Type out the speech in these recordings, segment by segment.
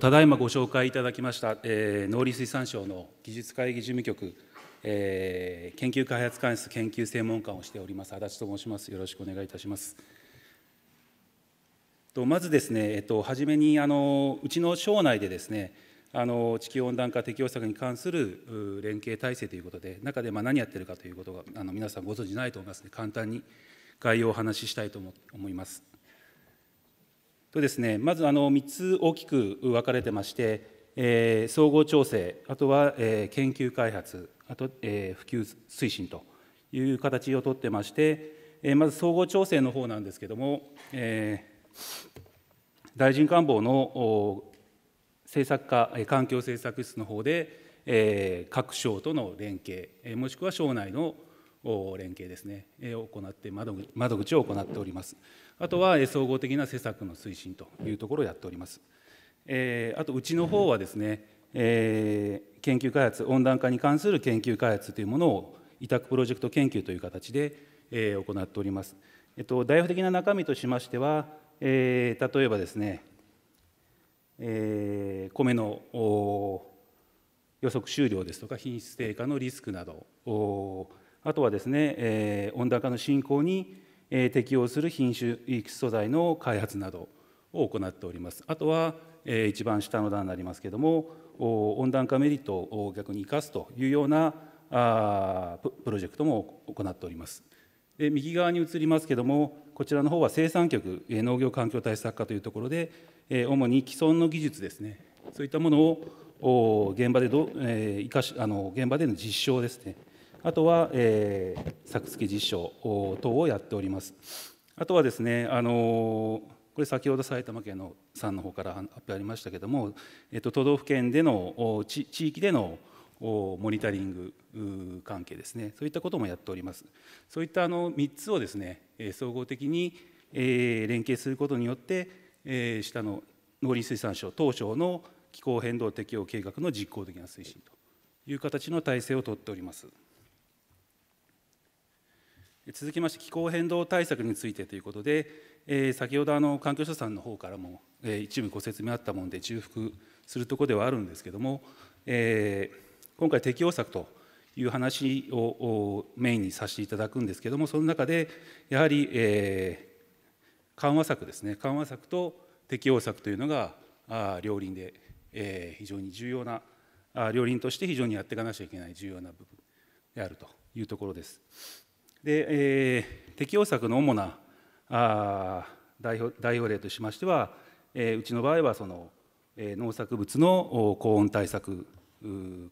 ただいまご紹介いただきました、えー、農林水産省の技術会議事務局、えー、研究開発監視研究専門官をしております足立と申しますよろしくお願いいたしますとまずですね、えっと、初めにあのうちの省内でですねあの地球温暖化適応策に関する連携体制ということで中でまあ何やってるかということがあの皆さんご存じないと思いますの、で簡単に概要をお話ししたいと思います。とですね、まずあの3つ大きく分かれてまして、えー、総合調整、あとは、えー、研究開発、あと、えー、普及推進という形をとってまして、えー、まず総合調整の方なんですけれども、えー、大臣官房の政策課、環境政策室の方で、えー、各省との連携、もしくは省内の連携ですね、行って窓窓口を行っております。あとは総合的な施策の推進というところをやっております。えあとうちの方はですね、え研究開発温暖化に関する研究開発というものを委託プロジェクト研究という形で、え行っております。えっと、代表的な中身としましては、え例えばですね、え米の予測収量ですとか品質低下のリスクなどあとはですね、えー、温暖化の進行に、えー、適応する品種育素材の開発などを行っております。あとは、えー、一番下の段になりますけれども温暖化メリットを逆に生かすというようなあプロジェクトも行っております。で右側に移りますけどもこちらの方は生産局農業環境対策課というところで主に既存の技術ですねそういったものを現場でど、えー、生かしあの現場での実証ですねあとは、えー、作付実証等をやっております。あとはですね、あのこれ先ほど埼玉県のさんの方から発表ありましたけれども、えっと、都道府県での地域でのモニタリング関係ですね、そういったこともやっております。そういったあの3つをですね、総合的に連携することによって、下の農林水産省当省の気候変動適応計画の実行的な推進という形の体制をとっております。続きまして気候変動対策についてということで、えー、先ほどあの環境省さんの方からも、えー、一部ご説明あったもので重複するところではあるんですけども、えー、今回適応策という話をメインにさせていただくんですけどもその中でやはり、えー、緩和策ですね緩和策と適応策というのがあ両輪で、えー、非常に重要なあ両輪として非常にやっていかなきゃいけない重要な部分であるというところです。で、えー、適用策の主なあ代表代表例としましては、えー、うちの場合はその、えー、農作物の高温対策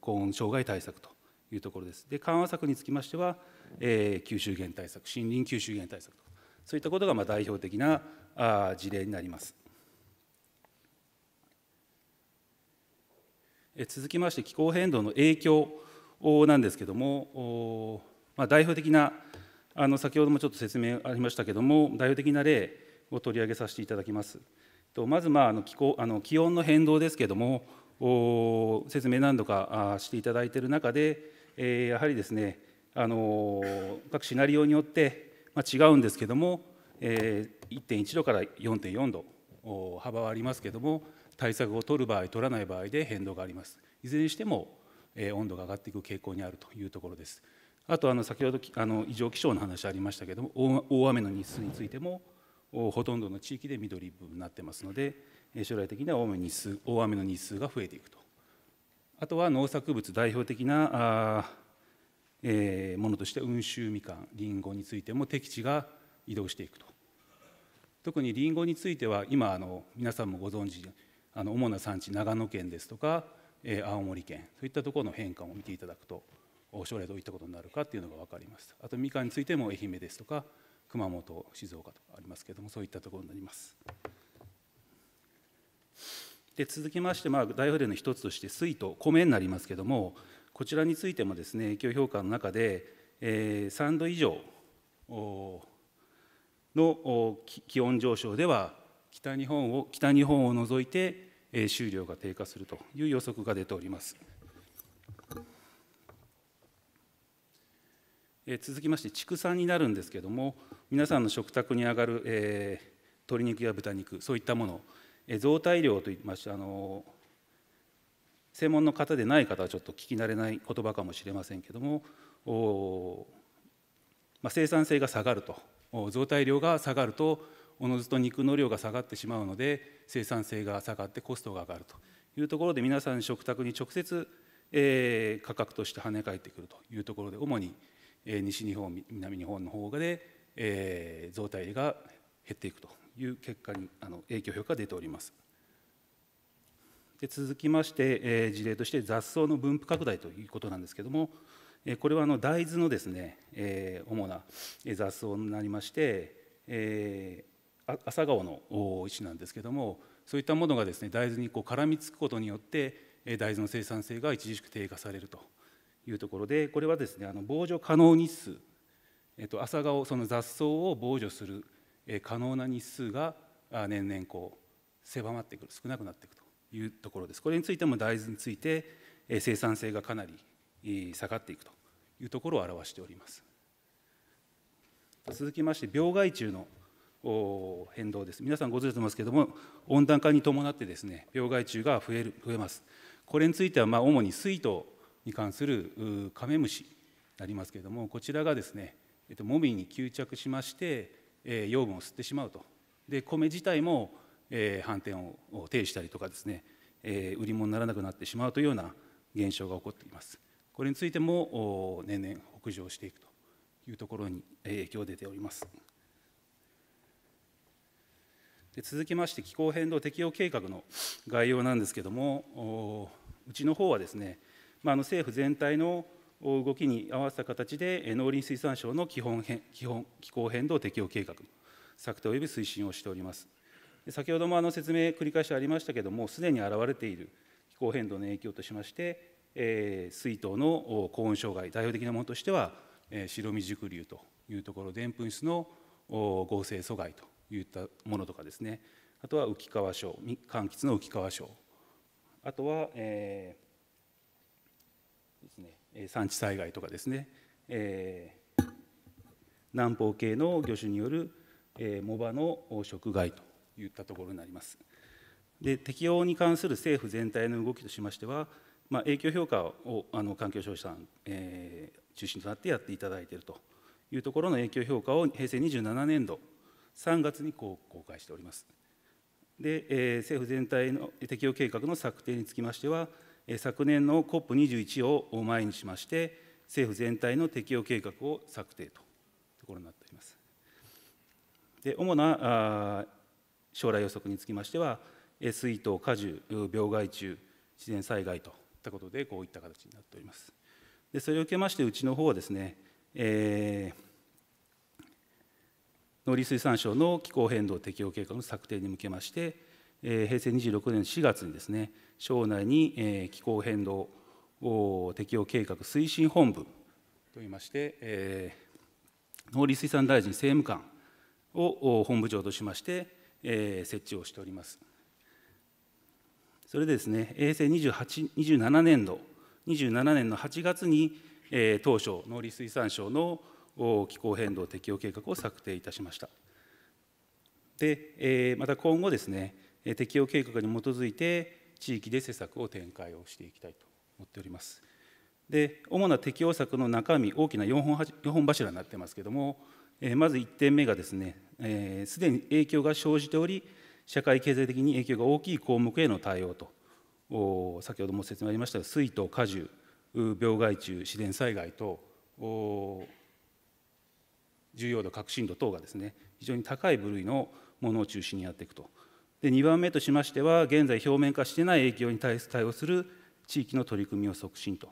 高温障害対策というところです。で緩和策につきましては、えー、吸収源対策森林吸収源対策とそういったことがまあ代表的なあ事例になります。続きまして気候変動の影響なんですけれどもまあ、代表的なあの先ほどもちょっと説明ありましたけれども代表的な例を取り上げさせていただきます。とまずまああの気候あの気温の変動ですけれども説明何度かしていただいている中で、えー、やはりですねあの各シナリオによって、まあ、違うんですけれども、えー、1.1度から4.4度幅はありますけれども対策を取る場合取らない場合で変動がありますいずれにしても、えー、温度が上がっていく傾向にあるというところです。あとあの先ほどあの異常気象の話ありましたけども大雨の日数についてもほとんどの地域で緑分になってますので将来的には大雨日数大雨の日数が増えていくとあとは農作物代表的なあ、えー、ものとして温州みかんりんごについても適地が移動していくと特にりんごについては今あの皆さんもご存知あの主な産地長野県ですとか、えー、青森県そういったところの変化を見ていただくと将来どういったことになるかっていうのが分かりますあとみかんについても愛媛ですとか熊本静岡とかありますけれどもそういったところになりますで続きまして、まあ、大補の一つとして水と米になりますけれどもこちらについてもですね影響評価の中で、えー、3度以上の気温上昇では北日本を北日本を除いて収量が低下するという予測が出ております。え続きまして畜産になるんですけども皆さんの食卓に上がる、えー、鶏肉や豚肉そういったもの、え増体量といいましてあの専門の方でない方はちょっと聞き慣れない言葉かもしれませんけどもお、まあ、生産性が下がると増体量が下がるとおのずと肉の量が下がってしまうので生産性が下がってコストが上がるというところで皆さん食卓に直接、えー、価格として跳ね返ってくるというところで主にえ西日本南日本の方で、えー、増大が減っていくという結果にあの影響評価が出ております。で続きまして、えー、事例として雑草の分布拡大ということなんですけども、えー、これはあの大豆のですね、えー、主な雑草になりまして、えー、朝顔の石なんですけどもそういったものがですね大豆にこう絡みつくことによって大豆の生産性が著しく低下されると。いうところでこれはですねあの防除可能日数、えっと、朝顔その雑草を防除する、え可能な日数が年々こう狭まってくる少なくなっていくというところですこれについても大豆について、え生産性がかなり下がっていくというところを表しております続きまして病害虫の変動です皆さんご存知てますけれども温暖化に伴ってですね病害虫が増える増えますこれについてはま主に水とに関するカメムシになりますけれどもこちらがですねもみに吸着しまして養分を吸ってしまうとで米自体も反転を呈したりとかですね売り物にならなくなってしまうというような現象が起こっていますこれについても年々北上していくというところに影響が出ておりますで続きまして気候変動適用計画の概要なんですけれどもうちの方はですねまあ、あの政府全体の動きに合わせた形で農林水産省の基本変基本気候変動適用計画策定及び推進をしております先ほどもあの説明繰り返しありましたけれどもすでに現れている気候変動の影響としまして、えー、水筒の高温障害代表的なものとしては、えー、白身熟流というところでんぷん質の合成阻害といったものとかですねあとは浮川症柑橘の浮川症あとは、えー、産地災害とかですね、えー、南方系の魚種による、えー、藻場の食害といったところになります。で適用に関する政府全体の動きとしましては、まあ、影響評価をあの環境省さん、えー、中心となってやっていただいているというところの影響評価を平成27年度3月に公開しております。で、えー、政府全体の適用計画の策定につきましては、昨年の COP21 を前にしまして、政府全体の適用計画を策定というところになっております。で主な将来予測につきましては、水筒、果樹、病害虫、自然災害といったことで、こういった形になっております。でそれを受けまして、うちの方はですね、えー、農林水産省の気候変動適用計画の策定に向けまして、えー、平成26年4月にですね、省内に気候変動適用計画推進本部といいまして、農林水産大臣政務官を本部長としまして、設置をしております。それでですね、平成2 7年度、27年の8月に、当初、農林水産省の気候変動適用計画を策定いたしました。で、また今後ですね、適用計画に基づいて、地域で施策を展開をしていきたいと思っております。で主な適用策の中身大きな4本 ,4 本柱になってますけども、えー、まず1点目がですねすで、ー、に影響が生じており社会経済的に影響が大きい項目への対応と先ほども説明ありましたが水と果樹病害虫自然災害等重要度革新度等がですね非常に高い部類のものを中心にやっていくとで2番目としましては現在表面化してない影響に対対応する地域の取り組みを促進と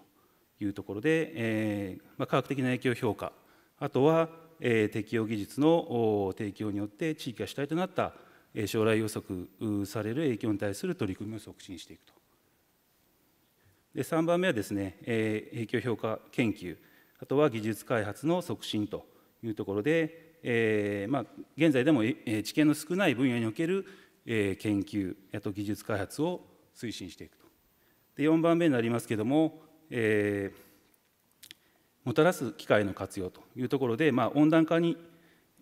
いうところで、えーまあ、科学的な影響評価あとは、えー、適用技術の提供によって地域が主体となった将来予測される影響に対する取り組みを促進していくと。で3番目はですね、えー、影響評価研究あとは技術開発の促進というところで、えーまあ、現在でも知見の少ない分野における研究、技術開発を推進していくと。で4番目になりますけれども、えー、もたらす機会の活用というところで、まあ、温暖化に、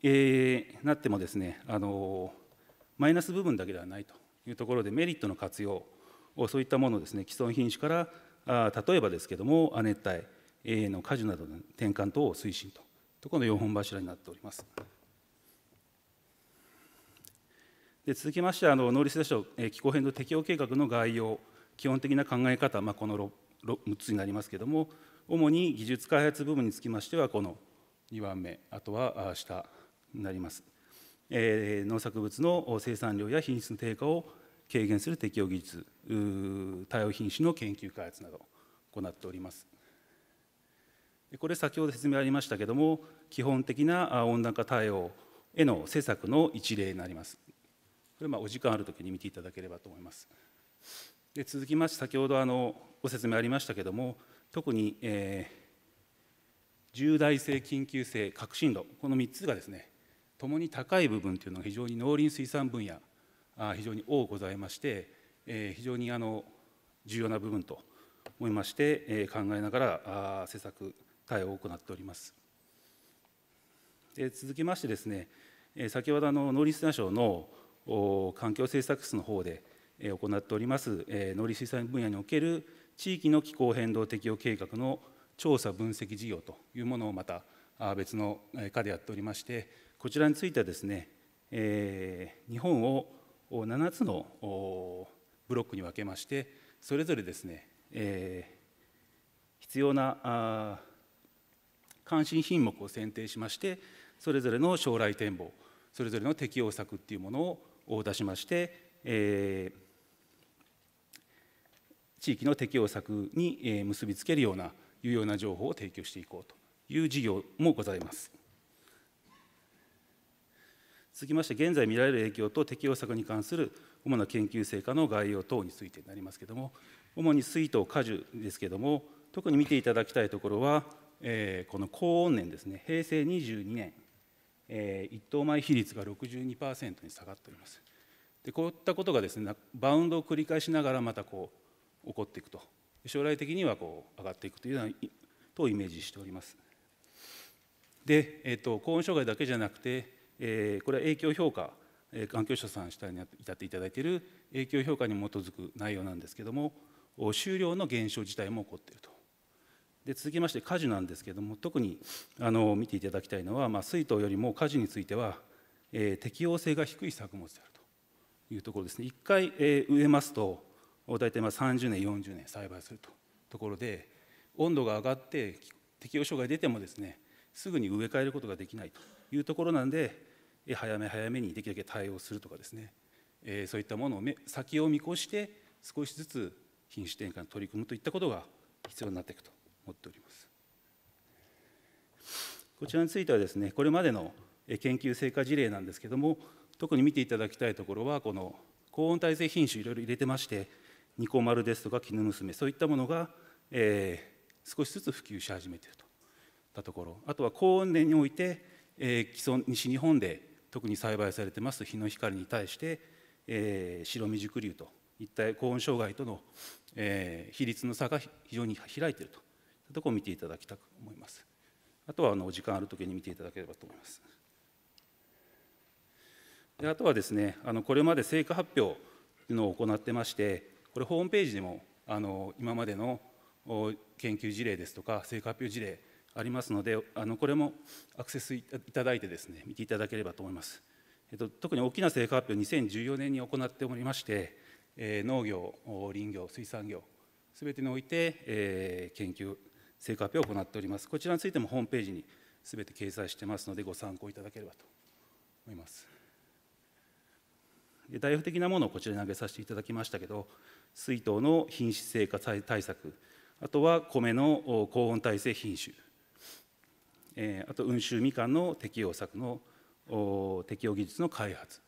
えー、なってもですね、あのマイナス部分だけではないというところでメリットの活用をそういったものをですね既存品種からあ例えばですけれども亜熱帯の果樹などの転換等を推進とこの4本柱になっております。で続きましてあの農林水産省気候変動適応計画の概要基本的な考え方、まあ、この 6, 6つになりますけれども主に技術開発部分につきましてはこの2番目あとは下になります、えー、農作物の生産量や品質の低下を軽減する適応技術対応品種の研究開発など行っておりますこれ先ほど説明ありましたけれども基本的な温暖化対応への施策の一例になりますこれまあお時間あるときに見ていただければと思います。で続きまして先ほどあのご説明ありましたけれども特に、えー、重大性緊急性革新度この3つがですねともに高い部分というのが非常に農林水産分野あ非常に多くございまして、えー、非常にあの重要な部分と思いまして、えー、考えながらあ施策対応を行っております。で続きましてですね、えー、先ほどあの農林水産省の環境政策室の方で行っております農林水産分野における地域の気候変動適用計画の調査分析事業というものをまた別の課でやっておりましてこちらについてはですね、え日本を7つのブロックに分けましてそれぞれですね、え必要な関心品目を選定しましてそれぞれの将来展望それぞれの適用策っていうものをを出しまして、えー、地域の適応策に結びつけるような有用な情報を提供していこうという事業もございます。続きまして現在見られる影響と適応策に関する主な研究成果の概要等についてになりますけれども主に水と果樹ですけれども特に見ていただきたいところは、えー、この高温年ですね平成22年えー、1等米比率が62%に下がっております。でこういったことがですねバウンドを繰り返しながらまたこう起こっていくと将来的にはこう上がっていくというのうなとイメージしております。で、えーと、高温障害だけじゃなくて、えー、これは影響評価、えー、環境省さん主体に至っていただいている影響評価に基づく内容なんですけども終了の減少自体も起こっているとで続きまして家事なんですけれども特にあの見ていただきたいのは、まあ、水筒よりも家事については、えー、適応性が低い作物であるというところですね一回、えー、植えますと大体まあ30年40年栽培するとところで温度が上がって適応障害出てもですねすぐに植え替えることができないというところなんで、え早め早めにできるだけ対応するとかですね、えー、そういったものを先を見越して少しずつ品種転換に取り組むといったことが必要になっていくと思っております。こちらについてはですねこれまでの研究成果事例なんですけども特に見ていただきたいところはこの高温耐性品種いろいろ入れてましてニコマルですとか絹娘そういったものが、えー、少しずつ普及し始めているとたところあとは高温年において、えー、既存西日本で特に栽培されてます日の光に対して、えー、白身熟粒といった高温障害との、えー、比率の差が非常に開いているととこを見ていただきたく思います。あとはあのお時間ある時に見ていただければと思います。であとはですねあのこれまで成果発表というのを行ってましてこれホームページでもあの今までの研究事例ですとか成果発表事例ありますのであのこれもアクセスいただいてですね見ていただければと思います。えっと、特に大きな成果発表2014年に行っておりまして、えー、農業林業水産業すべてにおいて、えー、研究成果発表を行っております。こちらについてもホームページにすべて掲載してますので、ご参考いただければと思います。代表的なものをこちらに挙げさせていただきましたけど、水筒の品質成果対策、あとは米の高温耐性品種、えあと温州みかんの適用策の適用技術の開発、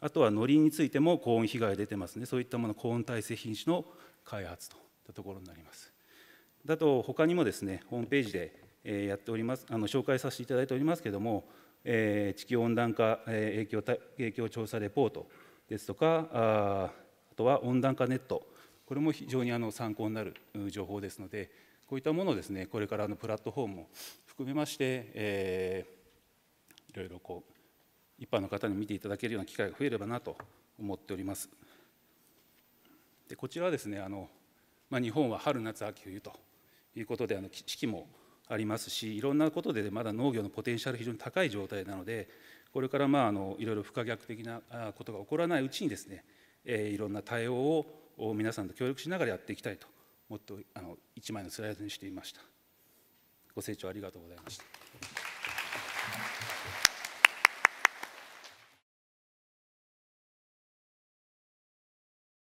あとはのりについても高温被害が出てますね、そういったもの、高温耐性品種の開発といったところになります。だと他にもですねホームページで、えやっておりますあの紹介させていただいておりますけれども、え地球温暖化、え影響影響調査レポートですとかああとは温暖化ネットこれも非常にあの参考になる情報ですのでこういったものをですねこれからのプラットフォームも含めまして、えー、いろいろこう一般の方に見ていただけるような機会が増えればなと思っております。でこちらはですねあの、まあ、日本は春夏秋冬ということであの危機もありますしいろんなことでまだ農業のポテンシャル非常に高い状態なのでこれからまああのいろいろ不可逆的なことが起こらないうちにですね、えいろんな対応を皆さんと協力しながらやっていきたいともっとあの1枚のスライドにしてみました。ご清聴ありがとうございました。